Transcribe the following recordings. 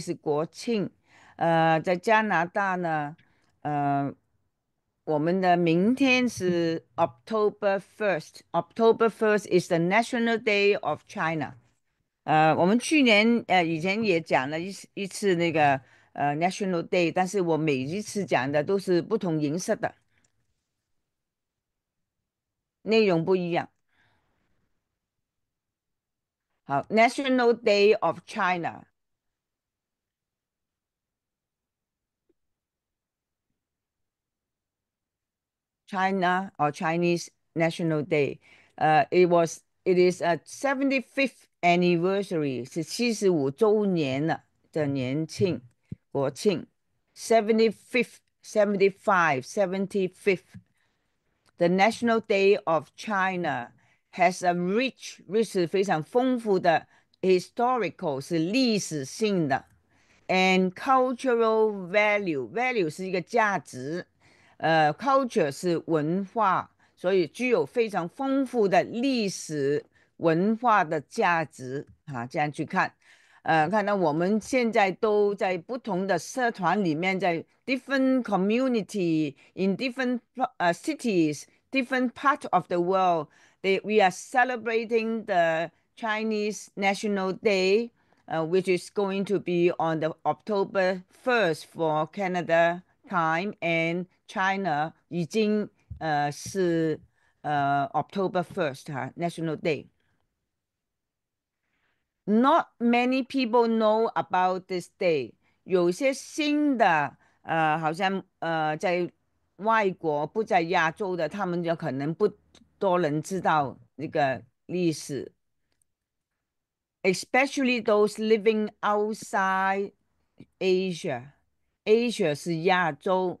是国庆，呃，在加拿大呢，呃，我们的明天是 October first。October first is the National Day of China。呃，我们去年呃以前也讲了一一次那个呃，National Day，但是我每一次讲的都是不同形式的，内容不一样。好，National Day of China。China or Chinese National Day. Uh, it was it is a 75th anniversary 是七十五周年了的年庆国庆 75th 75 75th the National Day of China has a rich 历史非常丰富的 historical 是历史性的 and cultural value value 是一个价值。呃，culture 是文化，所以具有非常丰富的历史文化的价值啊。这样去看，呃，看到我们现在都在不同的社团里面，在 different community in different cities different part of the world. They, we are celebrating the Chinese National Day, uh, which is going to be on the October 1st for Canada time and China 已经呃是呃 October first 哈 National Day。Not many people know about this day。有些新的呃，好像呃在外国不在亚洲的，他们就可能不多人知道那个历史。Especially those living outside Asia，Asia 是亚洲。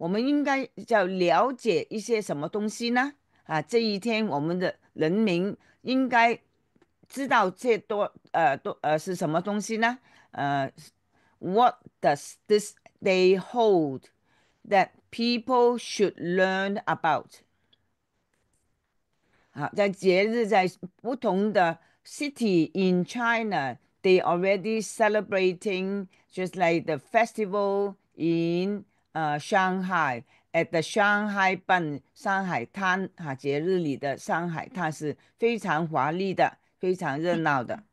我们应该要了解一些什么东西呢？啊，这一天我们的人民应该知道这多呃多呃是什么东西呢？呃，What does this day hold that people should learn about？好，在节日在不同的 city in China。they already celebrating just like the festival in Shanghai at the 上海办上海滩哈节日里的上海滩是非常华丽的，非常热闹的。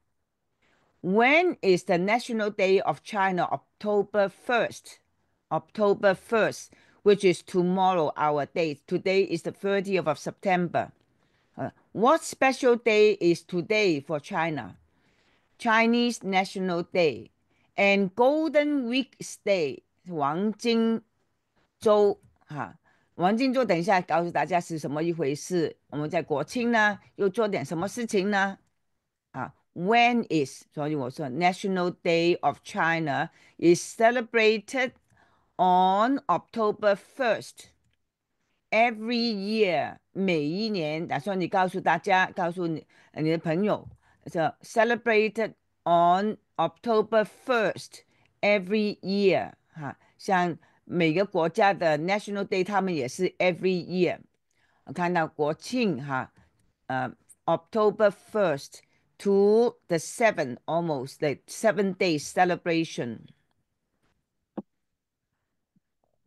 When is the National Day of China? October first. October first, which is tomorrow our day. Today is the 30th of September. Uh, what special day is today for China? Chinese National Day and Golden Week's Day, 周哈，王静做，等一下告诉大家是什么一回事。我们在国庆呢，又做点什么事情呢？啊，When is？所以我说 National Day of China is celebrated on October first every year。每一年打算你告诉大家，告诉你你的朋友说 Celebrated on October first every year。哈，像。每个国家的 National Day，他们也是 Every year，看到国庆哈，呃，October first to the seventh，almost the seven days celebration。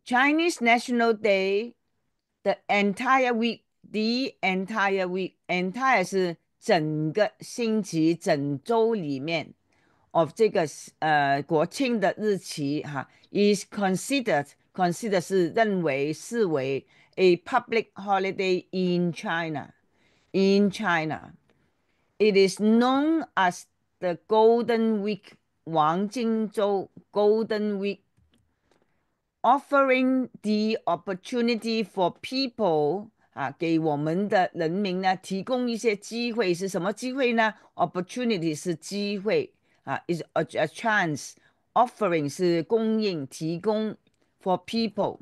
Chinese National Day，the entire week，the entire week，entire 是整个星期、整周里面。of is considered considered 是认为视为 a public holiday in China. In China, it is known as the Golden Week, 王金周 Golden Week, offering the opportunity for people 啊，给我们的人民呢提供一些机会。是什么机会呢？Opportunity 是机会。啊，is a a chance offering 是供应提供 for people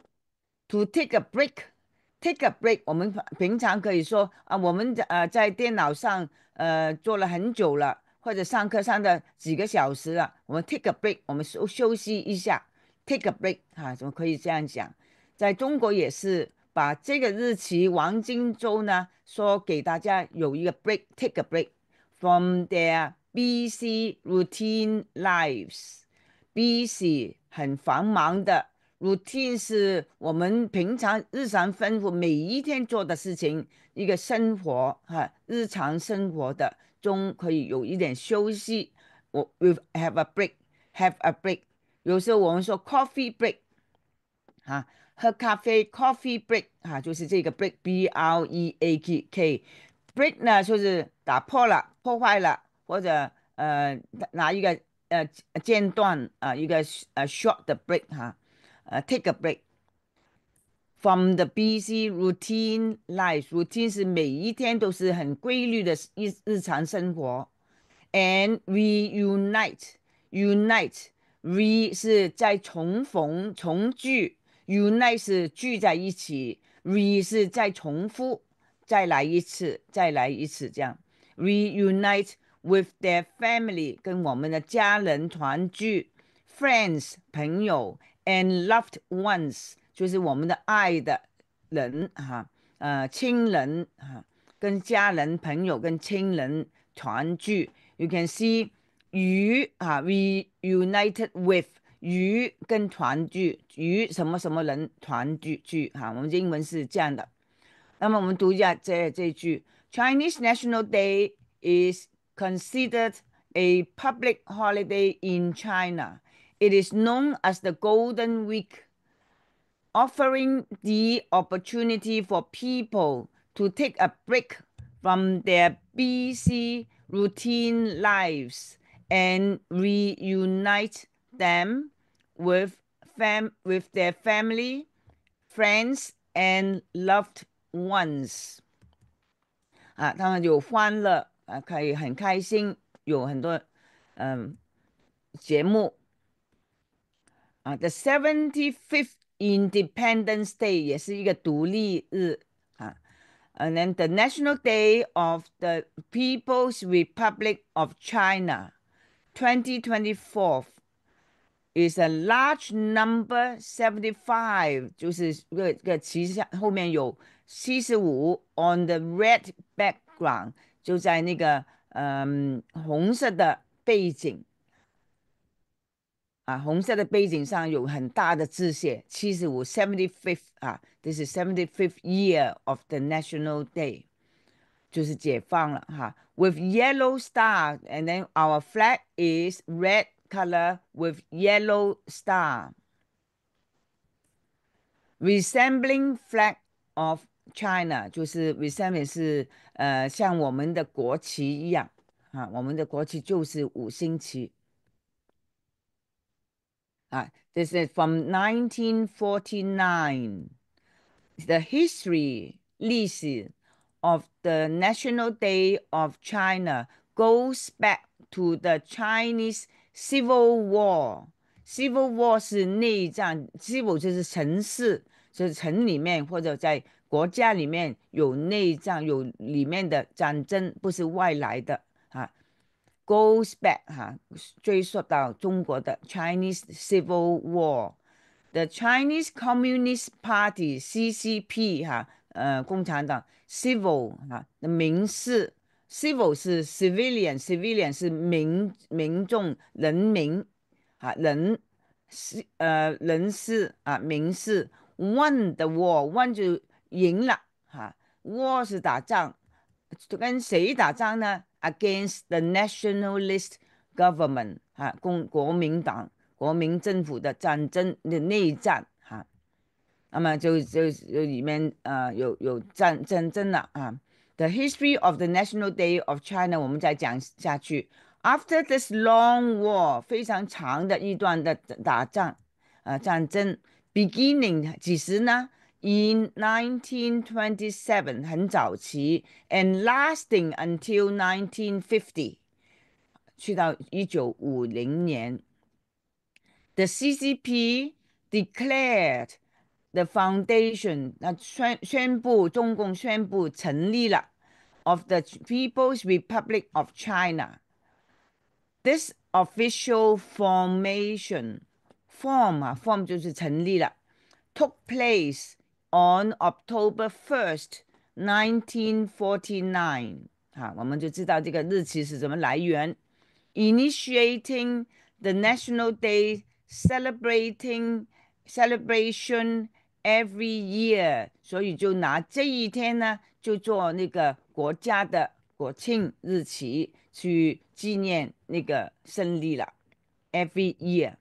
to take a break，take a break。我们平常可以说啊，我们呃在电脑上呃坐了很久了，或者上课上的几个小时了，我们 take a break，我们休休息一下，take a break。哈，怎么可以这样讲？在中国也是把这个日期，王金周呢说给大家有一个 break，take a break from their。Busy routine lives. Busy 很繁忙的 routine 是我们平常日常吩咐每一天做的事情一个生活哈，日常生活的中可以有一点休息。我 We have a break, have a break. 有时候我们说 coffee break 啊，喝咖啡 coffee break 啊，就是这个 break, b l e a k k. Break 呢就是打破了破坏了。或者誒嗱依個誒間斷啊，依個誒 short the break 嚇，誒 take a break from the busy routine life。routine 是每一天都是很規律的日日常生活，and reunite unite re 是在重逢重聚，unite 是聚在一起，re 是在重複。再來一次，再來一次，這樣 reunite with their family 跟我们的家人团聚，friends 朋友，and loved ones 就是我们的爱的人哈，呃亲人哈，跟家人、朋友跟亲人团聚。You can see 与啊，reunited with 与跟团聚与什么什么人团聚聚哈，我们英文是这样的。那么我们读一下这这句：Chinese National Day is considered a public holiday in China. It is known as the Golden Week, offering the opportunity for people to take a break from their busy routine lives and reunite them with, fam- with their family, friends, and loved ones. 啊，他们有欢乐啊，可以很开心，有很多嗯节目啊。The seventy fifth Independence Day 也是一个独立日啊。And then the National Day of the People's Republic of China, 2024 is a large number seventy five，就是个个旗下后面有七十五 on the red background。就在那个嗯红色的背景啊，红色的背景上有很大的字写七十五 seventy fifth 啊，this is seventy fifth year of the National Day，就是解放了哈。With yellow star and then our flag is red color with yellow star，resembling flag of China，就是 resentment 是呃像我们的国旗一样啊，我们的国旗就是五星旗啊。This is from 1949. The history 历史 of the National Day of China goes back to the Chinese Civil War. Civil War 是内战，civil 就是城市，就是城里面或者在国家里面有内战，有里面的战争，不是外来的啊。Goes back 哈，追溯到中国的 Chinese Civil War，the Chinese Communist Party CCP 哈，呃，共产党 Civil 哈，民事 Civil 是 civilian，civilian 是民民众人民，啊人是呃人士啊民事 One War o n 就。赢了哈，War 是打仗，跟谁打仗呢？Against the nationalist government 啊，共国民党、国民政府的战争的内战哈，那么就就就里面呃有有战战争了啊。The history of the National Day of China，我们再讲下去。After this long war，非常长的一段的打仗呃战争，Beginning 几时呢？in 1927 and lasting until the CCP declared the foundation，那宣宣布中共宣布成立了 of the People's Republic of China. This official formation form 啊 form took place。on October 1st, 1949. Initiating the National Day celebrating celebration every year，所以就拿这一天呢，就做那个国家的国庆日期去纪念那个胜利了。Every year，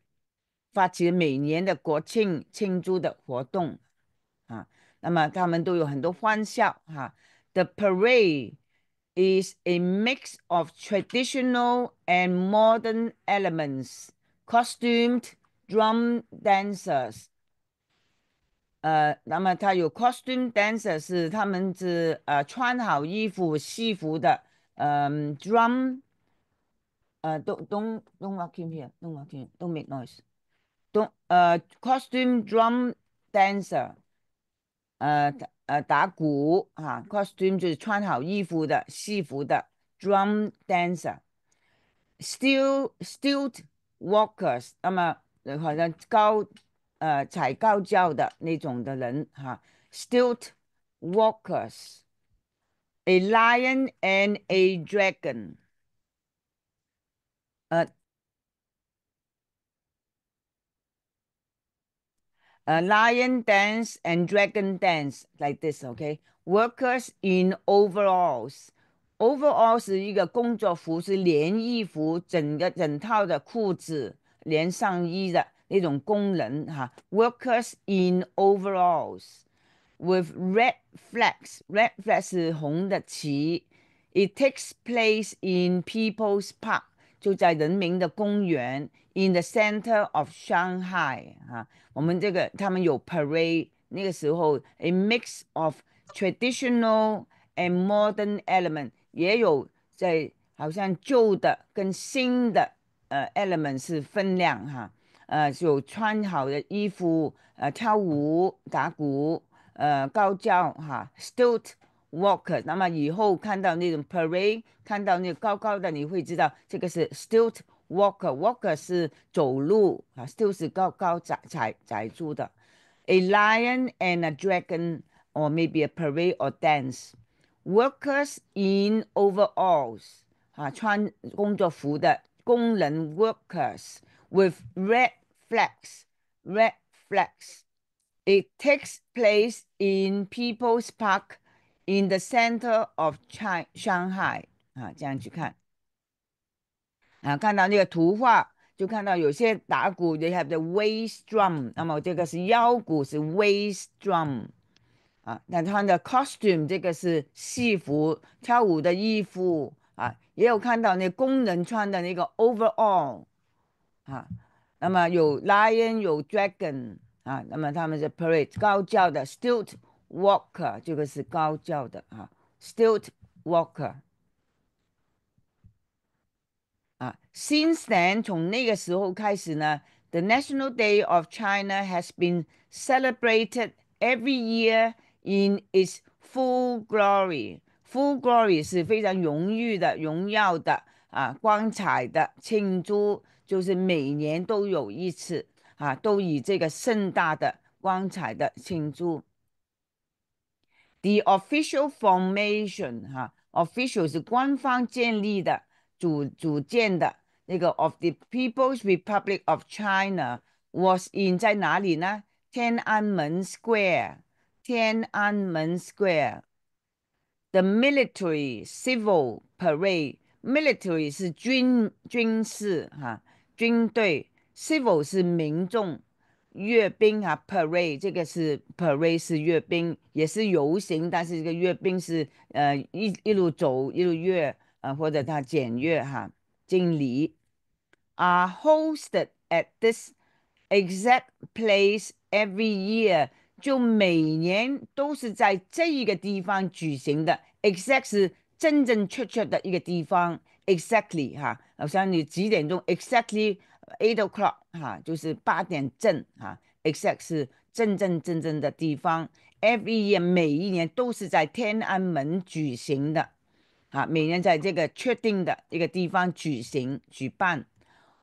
发起每年的国庆庆祝的活动。那么他们都有很多欢笑哈。The parade is a mix of traditional and modern elements, costumed drum dancers。呃，那么它有 costume dancer not don't don't walk in here，don't walk in，don't make noise，don't 呃 costume drum dancer。呃，呃，打鼓哈，costume 就是穿好衣服的戏服的 drum dancer，still still walkers，那么好像高呃踩高跷的那种的人哈，still walkers，a lion and a dragon。呃。A uh, lion dance and dragon dance like this. Okay, workers in overalls. Overalls is overalls。overall 是一个工作服，是连衣服，整个整套的裤子、连上衣的那种工人哈。Workers in overalls with red flags. Red flags 是红的旗。It takes place in People's Park. 就在人民的公园，in the center of Shanghai，哈，我们这个他们有 parade，那个时候 a mix of traditional and modern element，也有在好像旧的跟新的呃 element 是分量哈，呃，有穿好的衣服，呃，跳舞、打鼓，呃，高叫哈 s t i l St walker。那么以后看到那种 parade，看到那高高的，你会知道这个是 stilt walker。walker 是走路啊，stilt 是高高踩踩踩住的。A lion and a dragon, or maybe a parade or dance. Workers in overalls 啊，穿工作服的工人 workers with red flags, red flags. It takes place in People's Park In the center of Shanghai，啊，这样去看，啊，看到那个图画，就看到有些打鼓，they have the waist drum。那么这个是腰鼓，是 waist drum。啊，那穿的 costume，这个是戏服，跳舞的衣服啊。也有看到那工人穿的那个 overall，啊，那么有 lion，有 dragon，啊，那么他们是 parade 高叫的 stilt。Walker 这个是高教的啊 s t u l e t Walker 啊。Since then，从那个时候开始呢，The National Day of China has been celebrated every year in its full glory. Full glory 是非常荣誉的、荣耀的啊，光彩的庆祝，就是每年都有一次啊，都以这个盛大的、光彩的庆祝。The official formation 哈、啊、，official 是官方建立的、组组建的那个 of the People's Republic of China was in 在哪里呢？天安门 Square，天安门 Square。The military civil parade military 是军军事哈、啊、军队，civil 是民众。阅兵啊，parade 这个是 parade 是阅兵，也是游行，但是这个阅兵是呃一一路走一路阅啊，或者他检阅哈，敬礼。Are hosted at this exact place every year？就每年都是在这一个地方举行的，exact 是真正确确的一个地方，exactly 哈。好像你几点钟？Exactly eight o'clock。哈，就是八点正啊，exact 是正正正正的地方。Every year，每一年都是在天安门举行的，啊，每年在这个确定的一个地方举行、举办。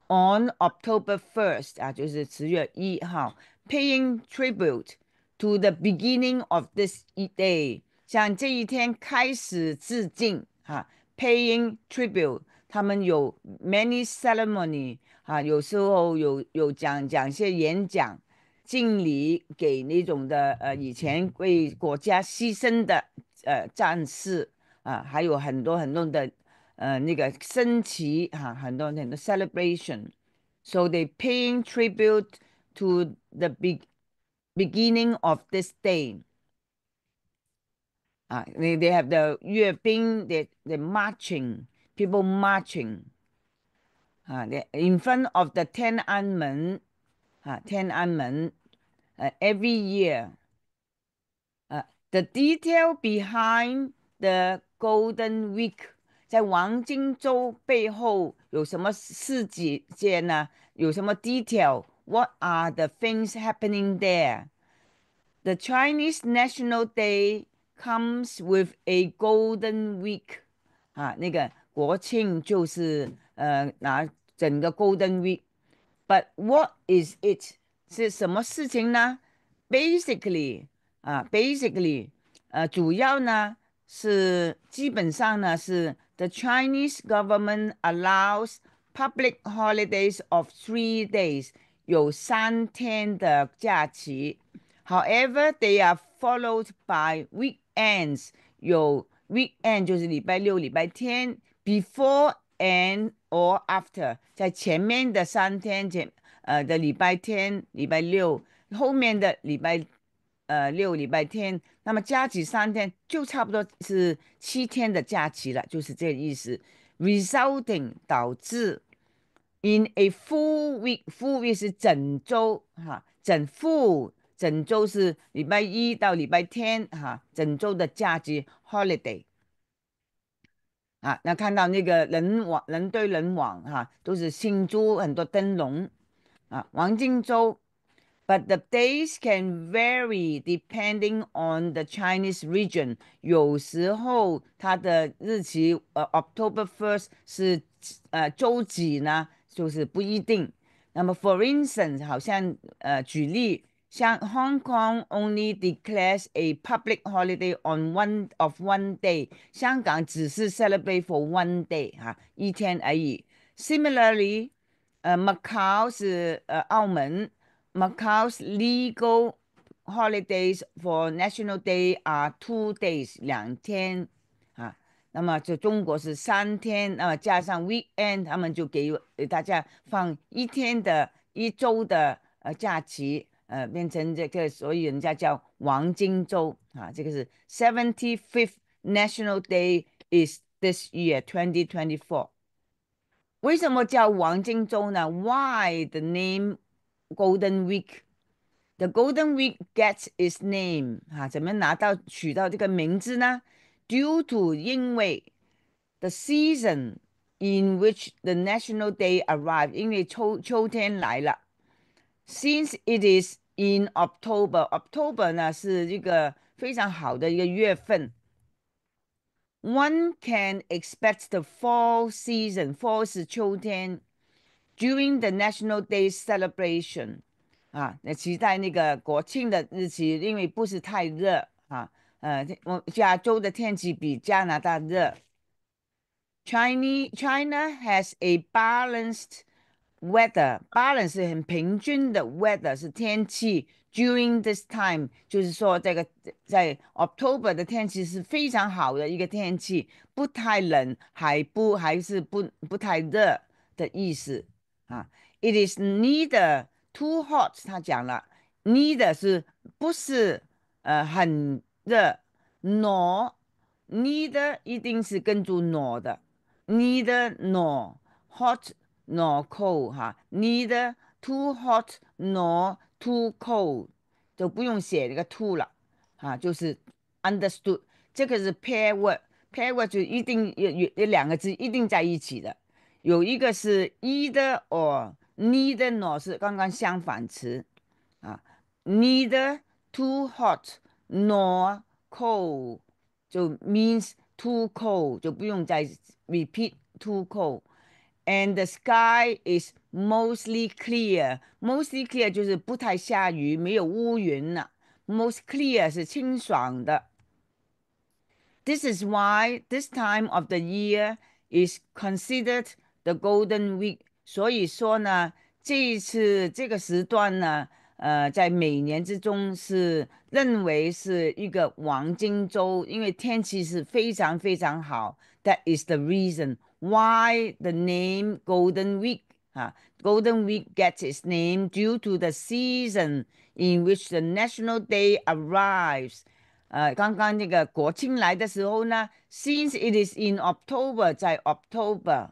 On October first，啊，就是十月一号，paying tribute to the beginning of this day，向这一天开始致敬。啊，paying tribute。他们有 many ceremony 啊，有时候有有讲讲些演讲，敬礼给那种的呃以前为国家牺牲的呃战士啊，还有很多很多的呃那个升旗哈、啊，很多很多 celebration。So they paying tribute to the big beginning of this day. Uh, they, they have the Yue they, they marching people marching uh, in front of the Tiananmen, uh, Tiananmen uh, every year. Uh, the detail behind the Golden Week 在王金周背后有什么事件呢？有什么 what are the things happening there? The Chinese National Day comes with a Golden Week 啊，那个国庆就是呃拿整个 Golden Week。But what it? is it？是什么事情呢？Basically 啊，basically 呃主要呢是基本上呢是 the Chinese government allows public holidays of three days 有三天的假期。However, they are followed by weekends 有 weekend 就是礼拜六、礼拜天 Before and or after，在前面的三天前，呃的礼拜天、礼拜六，后面的礼拜，呃六、礼拜天，那么加起三天就差不多是七天的假期了，就是这个意思。Resulting 导致，in a full week，full week 是整周哈，整 full 整周是礼拜一到礼拜天哈，整周的假期 holiday。啊，那看到那个人往人堆人往哈，都是新祝很多灯笼啊。王金洲，But the d a y s can vary depending on the Chinese region。有时候它的日期，呃，October first 是呃周几呢？就是不一定。那么，for instance，好像呃举例。像 Hong Kong only declares a public holiday on one of one day. 香港只是 celebrate for one day 哈一天而已 Similarly, uh Macau 是呃澳门 Macau's legal holidays for National Day are two days 两天啊那么就中国是三天那么加上 weekend, 他们就给给大家放一天的、一周的呃假期呃，变成这个，所以人家叫黄金周啊。这个是 seventy fifth National Day is this year, twenty twenty four。为什么叫黄金周呢？Why the name Golden Week? The Golden Week gets its name Due to 因为 the season in which the National Day arrived，因为秋秋天来了。Since it is in October, October。October 呢是一个非常好的一个月份。One can expect the fall season. Fall 是秋天。During the National Day celebration，啊，那期待那个国庆的日期，因为不是太热啊。呃，我加州的天气比加拿大热。Chinese China has a balanced weather balance 是很平均的，weather 是天气。During this time，就是说这个在 October 的天气是非常好的一个天气，不太冷，还不还是不不太热的意思啊。It is neither too hot，他讲了，neither 是不是呃很热，nor neither 一定是跟住 nor 的，neither nor hot。nor cold 哈，neither too hot nor too cold too 了啊，就是 understood 这个是 pair word，pair word 就一定有有有两个字一定在一起的，有一个是 either or neither nor 是刚刚相反词啊，neither too hot nor cold 就 means too cold 就不用再 repeat too cold。and the sky is mostly clear. Mostly clear 就是不太下雨，没有乌云了。Most clear 是清爽的。This is why this time of the year is considered the Golden Week。所以说呢，这一次这个时段呢，呃，在每年之中是认为是一个黄金周，因为天气是非常非常好。That is the reason why the name Golden Week. Uh, Golden Week gets its name due to the season in which the National Day arrives. Uh, since it is in October，在 October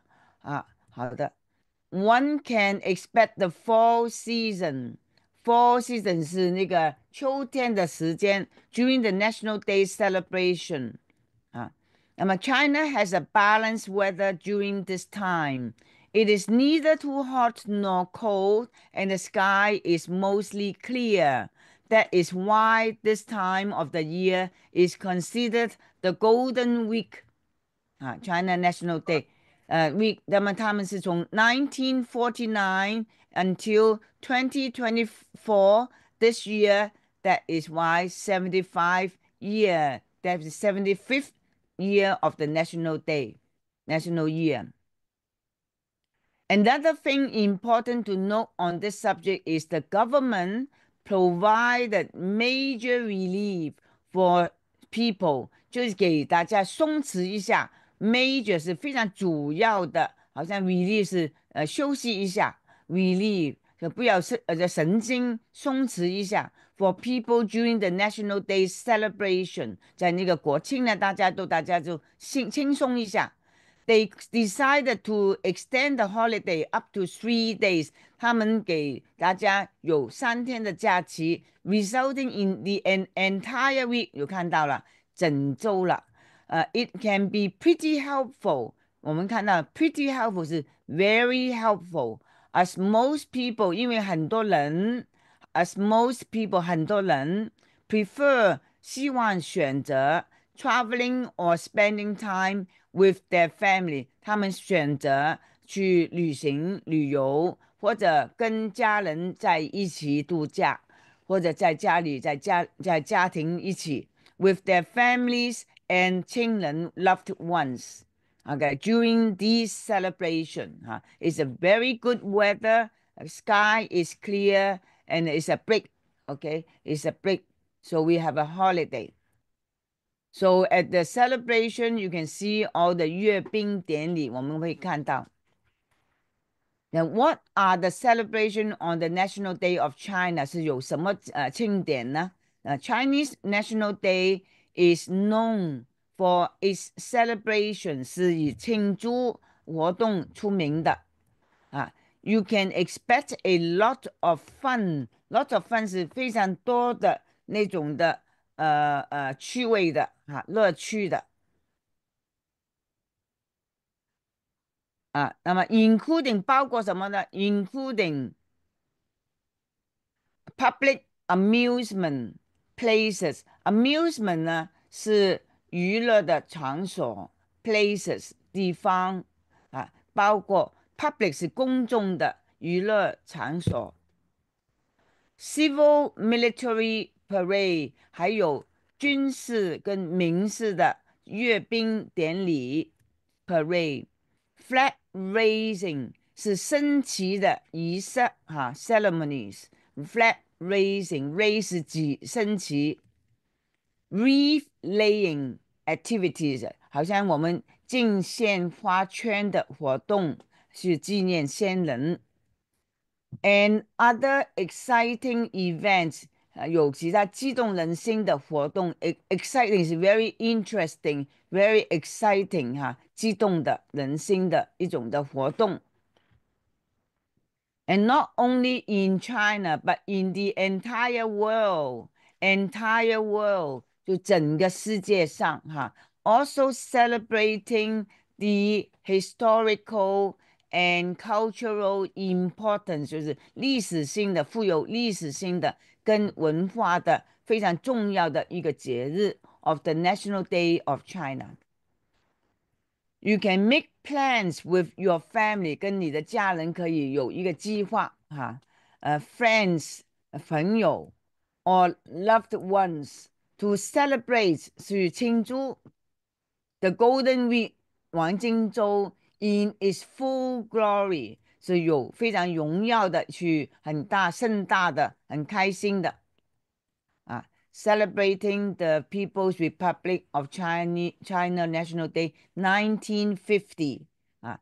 one can expect the fall season. Fall season During the National Day celebration。China has a balanced weather during this time. It is neither too hot nor cold, and the sky is mostly clear. That is why this time of the year is considered the Golden Week. Ah, China National Day，呃、uh,，week，那么他们是从1949 until 2024 this year. That is why 75 year. That is 75th year of the National Day, National Year. Another thing important to note on this subject is the government provided major relief for people. 是非常主要的，好像 relief for people during the National Day celebration，在那个国庆呢，大家都大家就轻轻松一下。They decided to extend the holiday up to three days。他们给大家有三天的假期，resulting in the an entire week。有看到了，整周了。呃，it can be pretty helpful。我们看到 pretty helpful 是 very helpful，as most people，因为很多人。as most people 很多人 prefer 希望选择 traveling or spending time with their family，他们选择去旅行、旅游，或者跟家人在一起度假，或者在家里、在家、在家庭一起 with their families and 亲人 loved ones。Okay, during this celebration, uh, it's a very good weather. The sky is clear and it's a break. Okay, it's a break. So we have a holiday. So at the celebration, you can see all the Now, what are the celebration on the National Day of China? Chinese National Day is known for its celebration，是以庆祝活动出名的。啊，you can expect a lot of fun. Lot of fun 是非常多的那种的呃呃趣味的啊乐趣的啊。那么 including 包括什么呢？including public amusement places。amusement 呢是娱乐的场所，places 地方啊，包括。public 是公众的娱乐场所，civil military parade 还有军事跟民事的阅兵典礼，parade flag raising 是升旗的仪式，哈，ceremonies flag raising raise 指升旗，relying activities 好像我们敬献花圈的活动。是纪念先人。And other exciting events，有其他激动人心的活动。Exciting 是 very very exciting 哈，激动的人心的一种的活动。And not only in China, but in the entire world, entire world 就整个世界上哈。Also celebrating the historical and cultural importance，就是历史性的、富有历史性的跟文化的非常重要的一个节日 of the National Day of China。You can make plans with your family，跟你的家人可以有一个计划哈。呃，friends 朋友 or loved ones to celebrate 去庆祝 the Golden Week 黄金周。in its full glory，是有非常荣耀的，去很大盛大的，很开心的啊。Celebrating the People's Republic of China China National Day 1950啊，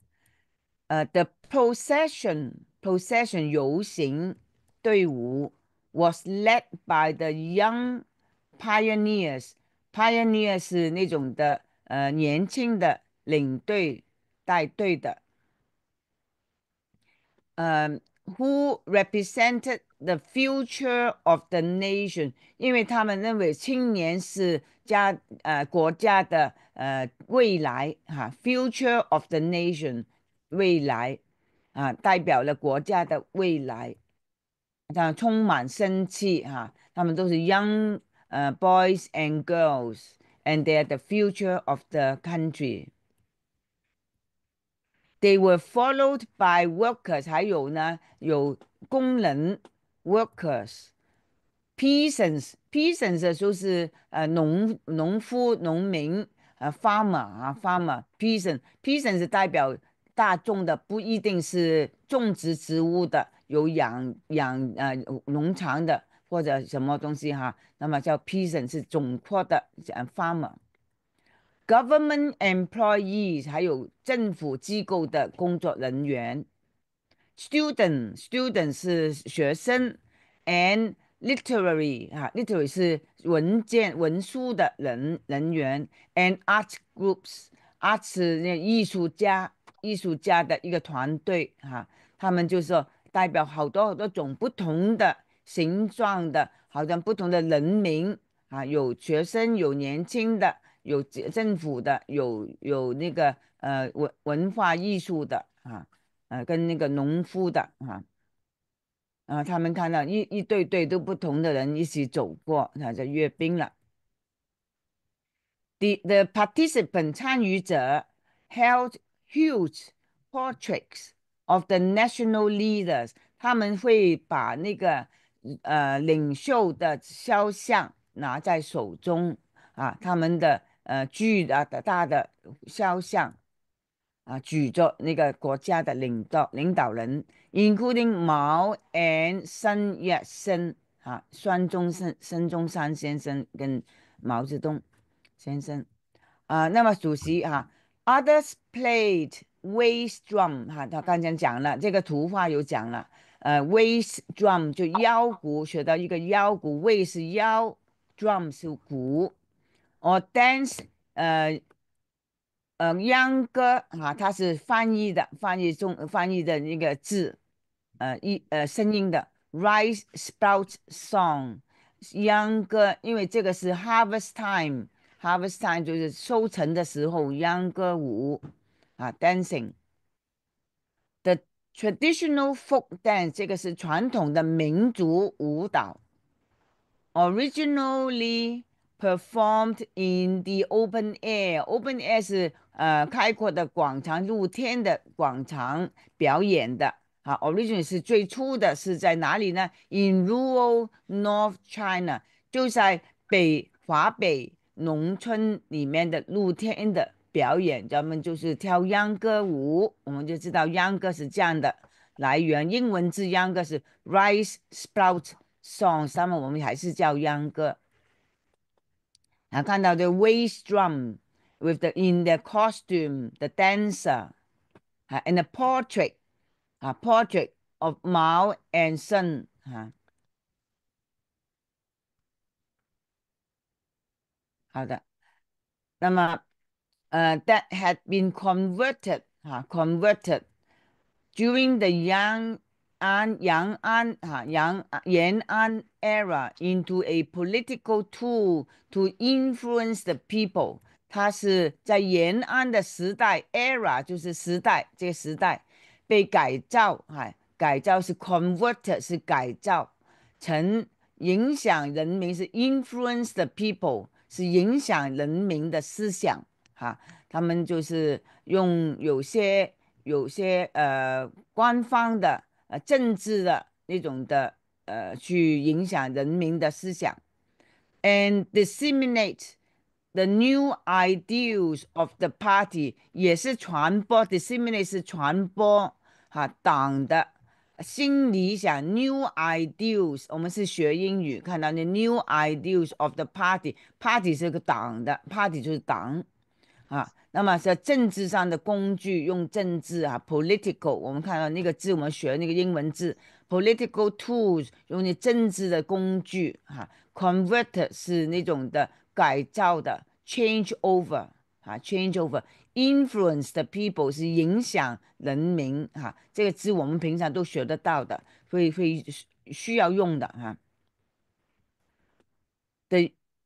呃，the procession procession 游行队伍 was led by the young pioneers pioneers 带队的，嗯，Who represented the future of the nation？因为他们认为青年是家呃国家的呃未来哈，future of the nation 未来啊，代表了国家的未来，他充满生气哈。他们都是 Young boys and girls，and they're a the future of the country。They were followed by workers，还有呢，有工人 workers，peasants，peasants 就是呃农农夫农民，呃 farmer，farmer，peasants，peasants 是代表大众的，不一定是种植植物的，有养养呃农场的或者什么东西哈，那么叫 peasants 是总括的，呃 farmer。Government employees 还有政府机构的工作人员，Student student 是学生，and literary 啊 literary 是文件文书的人人员，and art groups art 艺术家艺术家的一个团队哈，他们就是代表好多好多种不同的形状的，好像不同的人民啊，有学生，有年轻的。有政府的，有有那个呃文文化艺术的啊，呃跟那个农夫的啊，啊他们看到一一对对都不同的人一起走过，那叫阅兵了。The the participant 参与者 held huge portraits of the national leaders，他们会把那个呃领袖的肖像拿在手中啊，他们的。呃，巨大的大的肖像啊，举着那个国家的领导领导人，including Mao and Sun Yat-sen，哈，孙中山，孙中山先生跟毛泽东先生啊。那么，主席啊，other's p l a y e d waist drum，哈，他刚才讲了，这个图画有讲了，呃，waist drum 就腰鼓，学到一个腰鼓，waist 腰，drums 是鼓。哦，dance，呃，呃，秧歌啊，它是翻译的，翻译中翻译的那个字，呃，一呃，声音的 rice sprout song，秧歌，因为这个是 harvest time，harvest time 就是收成的时候，秧歌舞啊，dancing，the traditional folk dance，这个是传统的民族舞蹈，originally。Performed in the open air, open a i r 是呃，开阔的广场，露天的广场表演的。好，origin 是最初的是在哪里呢？In rural North China，就在北华北农村里面的露天的表演，咱们就是跳秧歌舞。我们就知道秧歌是这样的来源，英文字秧歌是 rice sprout song，上面我们还是叫秧歌。然后看到 the waist drum with the in the costume the dancer and a portrait of Mao and Sun had been converted during the Yang 安延安哈，杨延安 era into a political tool to influence the people。它是在延安的时代 era 就是时代这个时代被改造哈，改造是 convert 是改造，成影响人民是 influence the people 是影响人民的思想哈。他们就是用有些有些呃官方的。啊，政治的那种的，呃，去影响人民的思想，and disseminate the new ideals of the party 也是传播，disseminate 是传播，哈，党的新理想 new ideals，我们是学英语，看到那 new ideals of the party，party 是个党的，party 就是党，啊。那么是政治上的工具，用政治啊，political。我们看到那个字，我们学那个英文字，political tools，用的政治的工具啊。convert 是那种的改造的，change over 啊，change over，influence the people 是影响人民啊。这个字我们平常都学得到的，会会需要用的啊。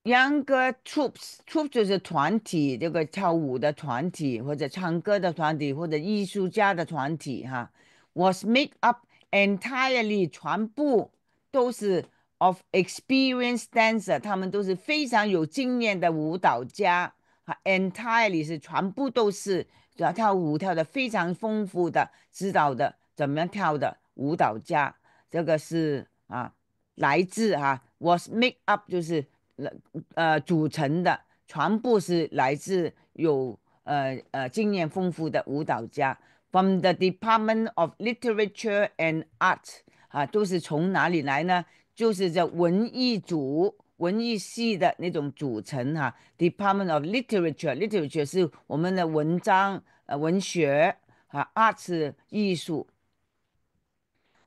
Younger troops, troops 就是团体，这个跳舞的团体或者唱歌的团体或者艺术家的团体哈。Was made up entirely 全部都是 of experienced dancer，他们都是非常有经验的舞蹈家。哈，entirely 是全部都是要跳舞跳的非常丰富的，知道的怎么样跳的舞蹈家。这个是啊，来自哈。Was made up 就是。来呃组成的全部是来自有呃呃经验丰富的舞蹈家。f r o m the Department of Literature and a r t 啊，都是从哪里来呢？就是在文艺组、文艺系的那种组成哈。Department of Literature，Literature 是我们的文章、呃文学啊 a r t s 艺术。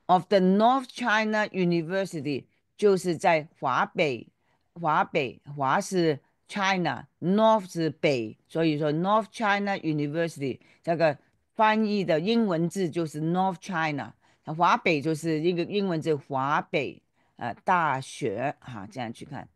Of the North China University，就是在华北。华北华是 China，North 是北，所以说 North China University 这个翻译的英文字就是 North China。那华北就是一个英文字华北啊大学哈这样去看。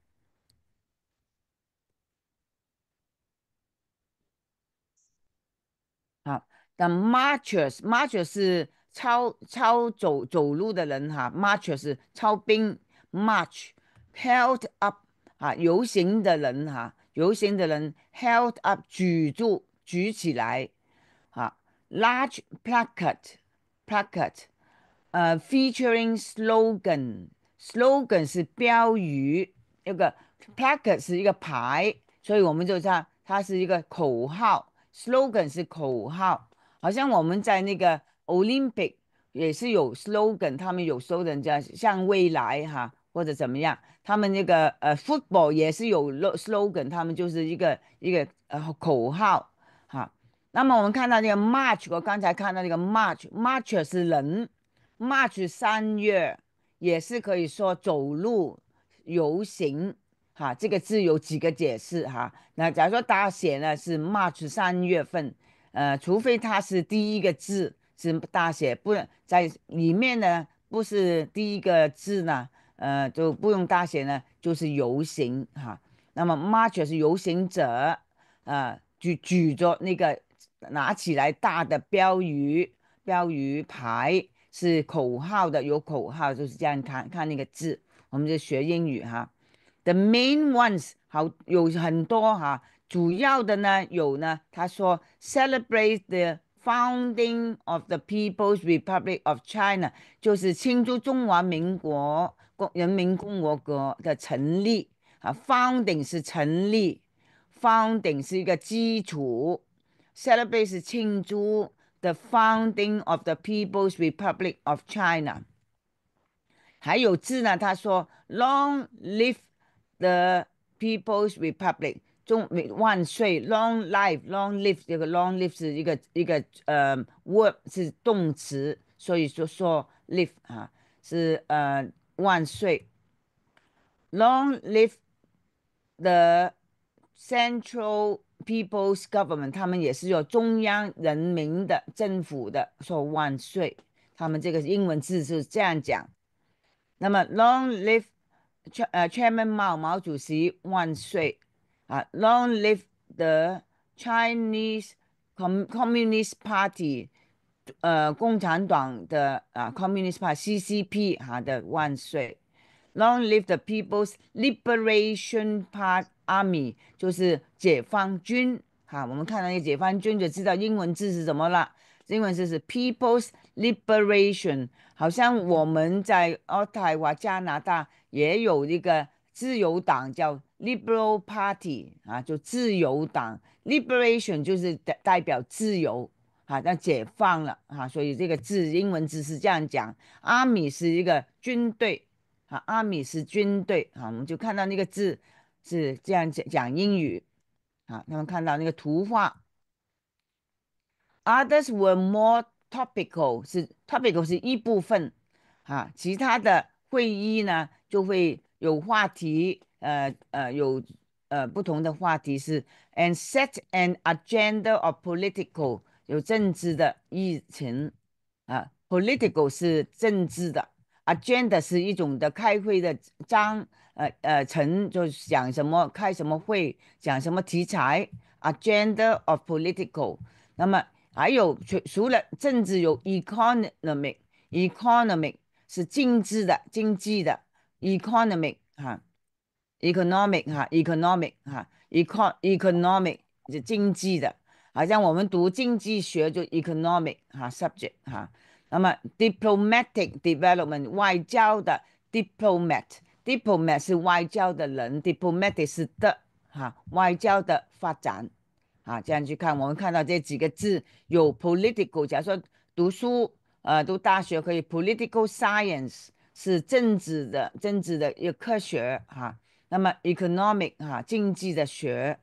好，那 Marchers Marchers 是超超走走路的人哈，Marchers 超兵 March held up。啊，游行的人哈，游行的人 held up 举住举起来，啊，large placard placard，呃，featuring slogan slogan 是标语，那个 placard 是一个牌，所以我们就叫它是一个口号，slogan 是口号，好像我们在那个 Olympic 也是有 slogan，他们有 g a 人家像未来哈。或者怎么样？他们那个呃，football 也是有 slogan，他们就是一个一个呃口号哈。那么我们看到那个 March，我刚才看到那个 March，March 是人，March 三月也是可以说走路游行哈。这个字有几个解释哈？那假如说大写呢是 March 三月份，呃，除非它是第一个字是大写，不在里面呢不是第一个字呢。呃，就不用大写呢，就是游行哈。那么 m a r c h 是游行者啊，举举着那个拿起来大的标语、标语牌是口号的，有口号就是这样看看那个字。我们就学英语哈，The main ones 好有很多哈，主要的呢有呢，他说 celebrate the founding of the People's Republic of China，就是庆祝中华民国。人民共和国的成立啊，founding 是成立，founding 是一个基础，celebrate 是庆祝 the founding of the People's Republic of China。还有字呢，他说 long live the People's Republic，中万岁，long l i f e l o n g live 这个 long live 是一个一个呃，word 是动词，所以说说 live 啊，是呃。万岁！Long live the Central People's Government。他们也是有中央人民的政府的，说万岁。他们这个英文字是这样讲。那么，Long live Chairman Mao，毛主席万岁！啊，Long live the Chinese com Communist Party。呃，共产党的啊，Communist Party，CCP 哈的万岁，Long live the People's Liberation Party，Army，就是解放军哈。我们看到那解放军就知道英文字是什么了，英文字是 People's Liberation。好像我们在澳太利加拿大也有一个自由党叫 Liberal Party 啊，就自由党，Liberation 就是代代表自由。好，那解放了哈，所以这个字，英文字是这样讲，阿米是一个军队啊，阿米是军队啊，我们就看到那个字是这样讲讲英语，好，他们看到那个图画，Others were more topical，是 topical 是一部分啊，其他的会议呢就会有话题，呃呃有呃不同的话题是，and set an agenda of political。有政治的议程啊，political 是政治的，agenda 是一种的开会的章，呃呃，成就讲什么，开什么会，讲什么题材，agenda of political。那么还有除除了政治有 economic，economic 是经济的，经济的 economic 哈，economic 哈，economic 哈，econ economic 是经济的。好像我们读经济学就 economic 哈 subject 哈，那么 diplomatic development 外交的 diplomat diplomat 是外交的人 diplomatic 是的哈外交的发展啊这样去看我们看到这几个字有 political，假说读书呃读大学可以 political science 是政治的政治的一个科学哈，那么 economic 哈经济的学。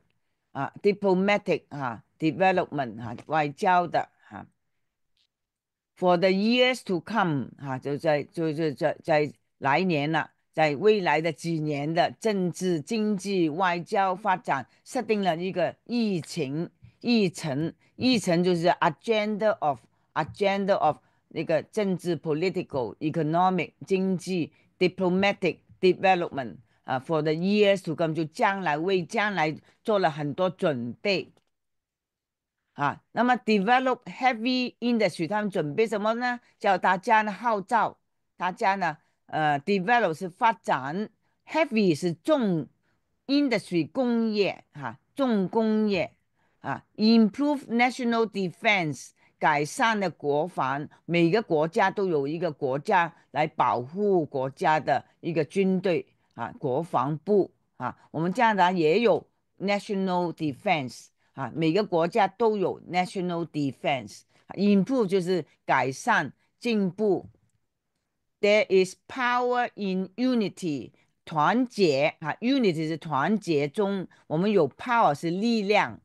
啊，diplomatic 啊 d e v e l o p m e n t 啊，外交的啊 For the years to come 啊，就在就就在在来年了，在未来的几年的政治经济、外交发展，设定了一个疫程。议程议程就是 agenda of agenda of 那个政治 political economic 经济、diplomatic development。啊，for the years，to come，就将来为将来做了很多准备，啊，那么 develop heavy industry，他们准备什么呢？叫大家呢号召大家呢，呃，develop 是发展，heavy 是重 industry 工业哈，重工业啊，improve national defense 改善的国防，每个国家都有一个国家来保护国家的一个军队。啊，国防部啊，我们加拿大也有 national defense 啊，每个国家都有 national defense。improve 就是改善、进步。There is power in unity，团结啊，unity 是团结中，我们有 power 是力量。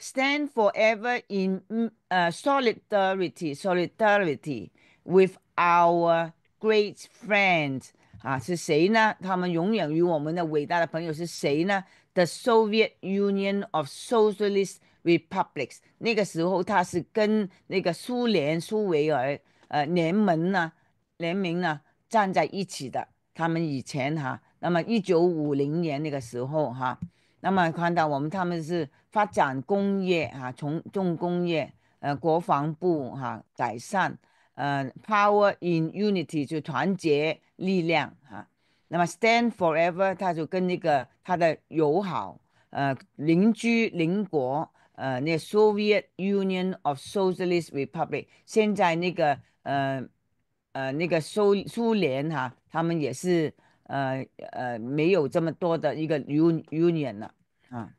Stand forever in 呃 solidarity，solidarity with our great friends。啊，是谁呢？他们永远与我们的伟大的朋友是谁呢？The Soviet Union of Socialist Republics。那个时候，他是跟那个苏联苏维埃呃联盟呢，联盟呢站在一起的。他们以前哈，那么一九五零年那个时候哈，那么看到我们他们是发展工业啊，从重工业呃国防部哈改善。呃，power in unity 就团结力量哈，那么 stand forever，它就跟那个它的友好，呃，邻居邻国，呃，那 Soviet Union of Socialist Republic，现在那个呃呃那个苏苏联哈，他们也是呃呃没有这么多的一个 un union 了啊，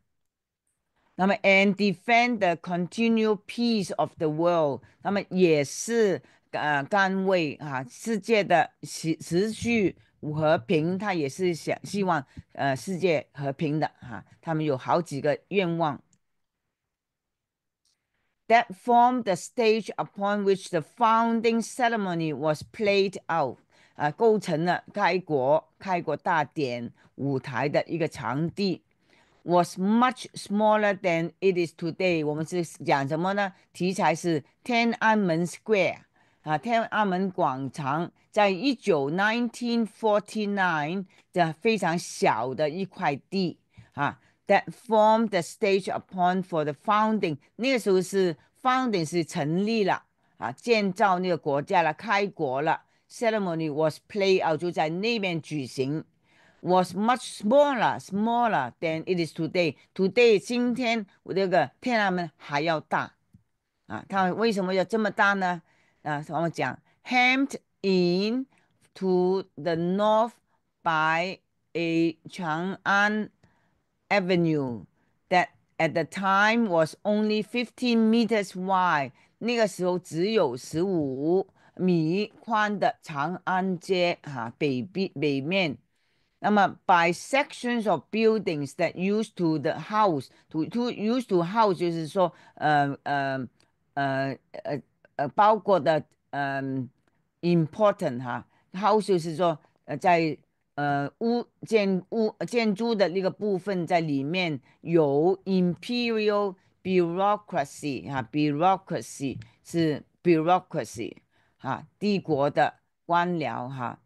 那么 and defend the c o n t i n u e l peace of the world，那么也是。呃，甘为哈世界的持持续和平，他也是想希望呃世界和平的哈。他们有好几个愿望。That formed the stage upon which the founding ceremony was played out。啊，构成了开国开国大典舞台的一个场地。Was much smaller than it is today。我们是讲什么呢？题材是天安门 Square。啊天安门广场，在一九 nineteen forty nine 的非常小的一块地啊，that formed the stage upon for the founding。那个时候是 founding 是成立了啊，建造那个国家了，开国了。Ceremony was played out 就在那边举行。was much smaller, smaller than it is today. Today 今天我这个天安门还要大啊，它为什么要这么大呢？啊，帮我讲，hemmed in to the north by a Chang'an Avenue that at the time was only fifteen meters wide。那个时候只有十五米宽的长安街哈北边北面。那么 by sections of buildings that used to the house to to used to house 呃，包括的，嗯，important 哈，h o w 就是说，呃，在呃屋建屋建筑的那个部分在里面有 imperial bureaucracy 哈，bureaucracy 是 bureaucracy 哈，帝国的官僚哈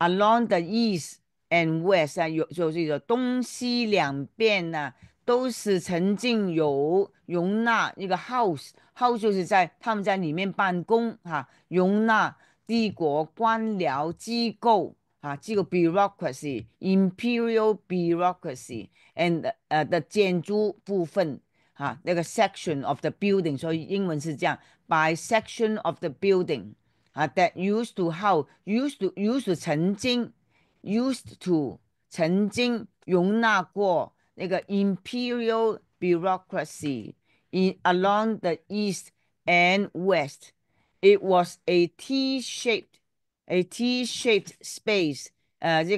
，along the east and west 啊，有就是说东西两边呢。都是曾经有容纳一个 house，house 是在他们在里面办公哈，容纳帝国官僚机构啊，这个 bureaucracy，imperial bureaucracy and 呃的建筑部分哈，那个 section of the building，所以英文是这样 by section of the building，啊，that used to how used to used 曾经 used to 曾经容纳过。那个 imperial bureaucracy in along the east and west. It was a T-shaped, a T-shaped space. Already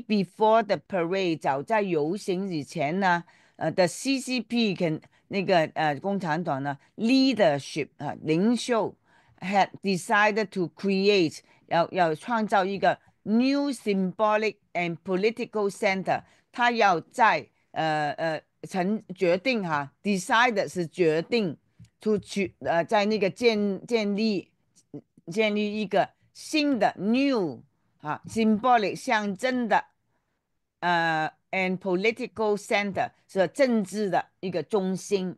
before the，the CCP 跟那个呃共产党呢 leadership 啊，领袖。Had decided to create 要要创造一个 new symbolic and political center，他要在呃呃，成决定哈，decide 是决定，出去呃，在那个建建立建立一个新的 new 哈 symbolic 象征的呃 and political center 是政治的一个中心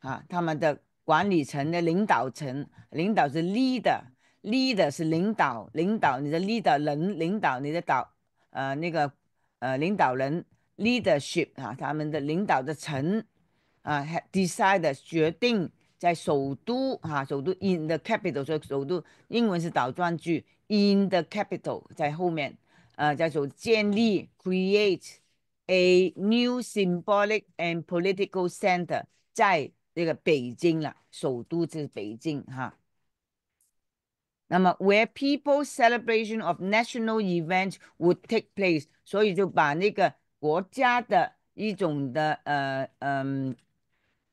啊，他们的。管理层的领导层，领导是 lead，lead e r e r 是领导，领导你的 leader 人，领导你的导，呃，那个，呃，领导人 leadership 啊，他们的领导的层，啊，decide 决定在首都哈，首都 in the capital 以首都，英文是倒装句 in the capital 在后面，呃，在首建立 create a new symbolic and political center 在。这个北京了，首都就是北京哈。那么，where people celebration of national events would take place，所以就把那个国家的一种的呃嗯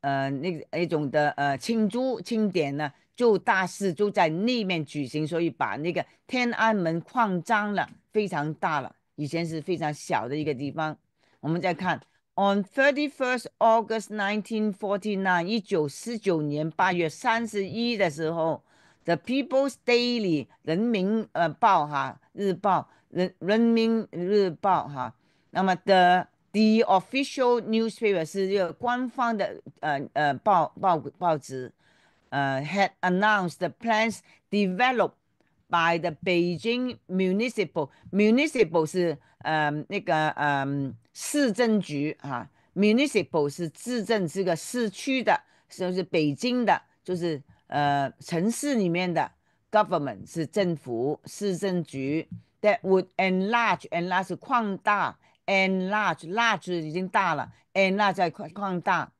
呃那那一种的呃庆祝庆典呢，就大事就在那面举行，所以把那个天安门扩张了，非常大了。以前是非常小的一个地方。我们再看。On 31st August the People's Daily》人民呃报哈日报人人民日报哈，那么的 The Official Newspaper 是这个官方的呃呃报报报纸，呃 had announced the plans developed by the Beijing Municipal Municipal 是呃那个呃市政局啊，Municipal 是市政这个市区的，就是北京的，就是呃城市里面的 government 是政府市政局。That would enlarge enlarge 扩大 enlarge large 已经大了 enlarge 扩扩大。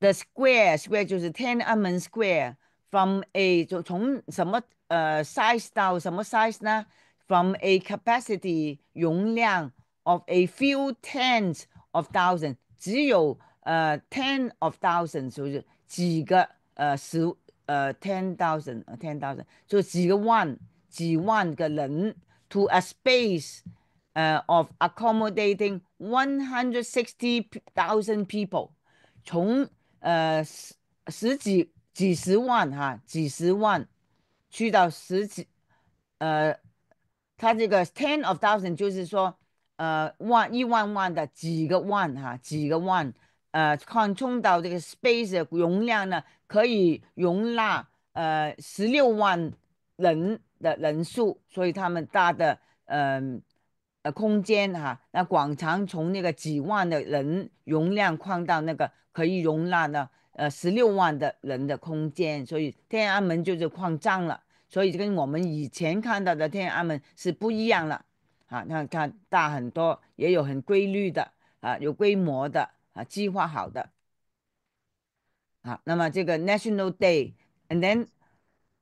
The square square 就是天安门 square。from a 就从什么呃 size 到什么 size 呢？From a capacity 容量 of a few tens of thousand ten of thousand 就是幾個呃十呃 ten thousand ten thousand to a space accommodating one hundred sixty thousand sixty thousand people，从呃十十几。几十万哈，几十万，去到十几，呃，它这个 ten of thousand 就是说，呃，万，一万万的几个万哈，几个万，呃，扩充到这个 space 容量呢，可以容纳呃十六万人的人数，所以他们大的嗯呃空间哈，那广场从那个几万的人容量扩到那个可以容纳呢？呃，十六万的人的空间，所以天安门就是扩张了，所以就跟我们以前看到的天安门是不一样了啊！看看大很多，也有很规律的啊，有规模的啊，计划好的啊。那么这个 National Day，and then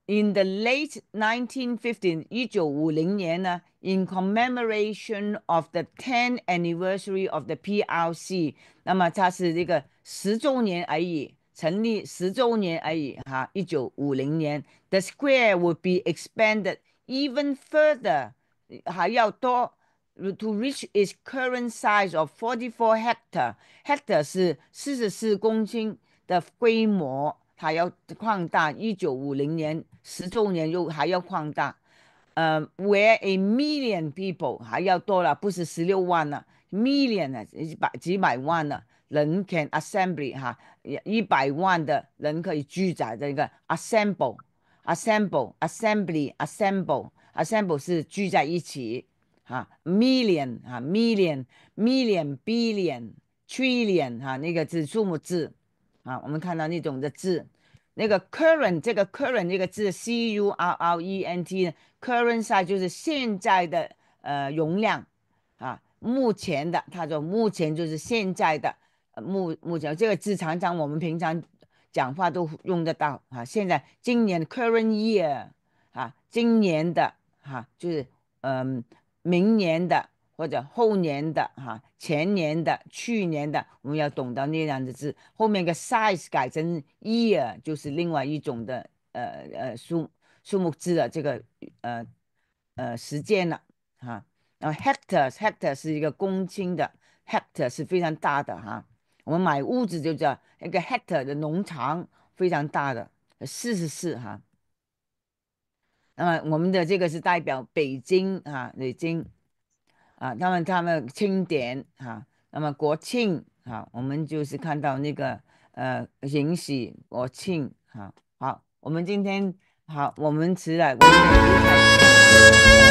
in the late 1950，一九五零年呢，in commemoration of the ten anniversary of the PRC，那么它是这个十周年而已。成立十周年而已哈，一九五零年。The square would be expanded even further，还要多，to reach its current size of forty-four hectare. Hectare 是四十四公顷的规模，还要扩大。一九五零年十周年又还要扩大。呃，where a million people 还要多了，不是十六万了，million 呢，几百几百万了。人 can assembly 哈一百万的人可以聚在这一个 assemble assemble assembly assemble assemble 是聚在一起哈 million 哈 million million billion trillion 哈那个是数目字啊我们看到那种的字那个 current 这个 current 这个字 c u r r e n t current s i e 就是现在的呃容量啊目前的他说目前就是现在的。目目前这个字常常我们平常讲话都用得到啊。现在今年 current year 啊，今年的哈，就是嗯，明年的或者后年的哈，前年的、去年的，我们要懂到那两个字。后面个 size 改成 year 就是另外一种的呃呃数数目字的这个呃呃时间了哈。然后 hectare hectare 是一个公顷的 hectare 是非常大的哈。我们买屋子就叫那个 hat 的农场非常大的四十四哈。那么我们的这个是代表北京啊，北京啊，他们他们庆典哈，那么国庆哈，我们就是看到那个呃，允许国庆哈好，我们今天好，我们吃了，我们